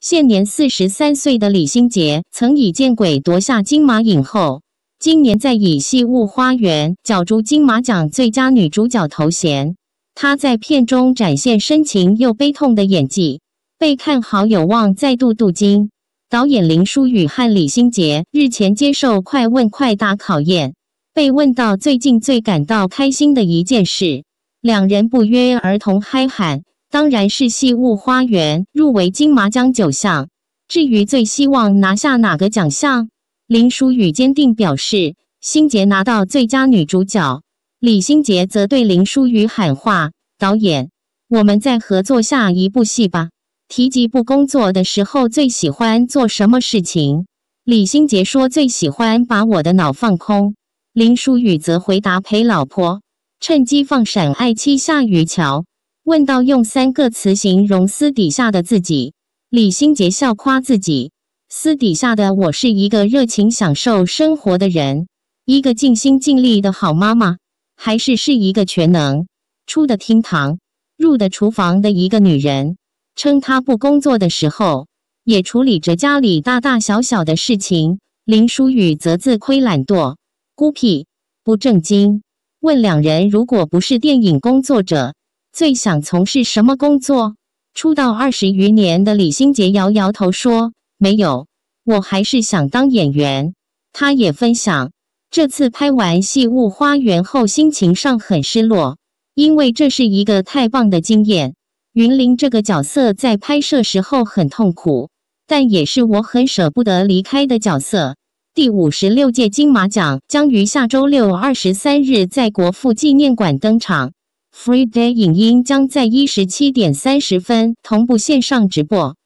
现年四十三岁的李心洁曾以《见鬼》夺下金马影后，今年在以《戏物花园》角逐金马奖最佳女主角头衔。她在片中展现深情又悲痛的演技，被看好有望再度镀金。导演林书宇和李心洁日前接受《快问快答》考验，被问到最近最感到开心的一件事，两人不约而同嗨喊。当然是《戏雾花园》入围金马奖九项。至于最希望拿下哪个奖项，林书宇坚定表示：心杰拿到最佳女主角。李心洁则对林书宇喊话：“导演，我们在合作下一部戏吧。”提及不工作的时候最喜欢做什么事情，李心洁说最喜欢把我的脑放空。林书宇则回答陪老婆，趁机放闪爱妻夏雨乔。问到用三个词形容私底下的自己，李心洁笑夸自己：私底下的我是一个热情、享受生活的人，一个尽心尽力的好妈妈，还是是一个全能出的厅堂、入的厨房的一个女人。称她不工作的时候，也处理着家里大大小小的事情。林书宇则自亏懒惰、孤僻、不正经。问两人，如果不是电影工作者，最想从事什么工作？出道二十余年的李心洁摇摇头说：“没有，我还是想当演员。”她也分享，这次拍完戏《雾花园》后，心情上很失落，因为这是一个太棒的经验。云林这个角色在拍摄时候很痛苦，但也是我很舍不得离开的角色。第五十六届金马奖将于下周六二十三日在国父纪念馆登场。Free Day 影音将在一十七点三十分同步线上直播。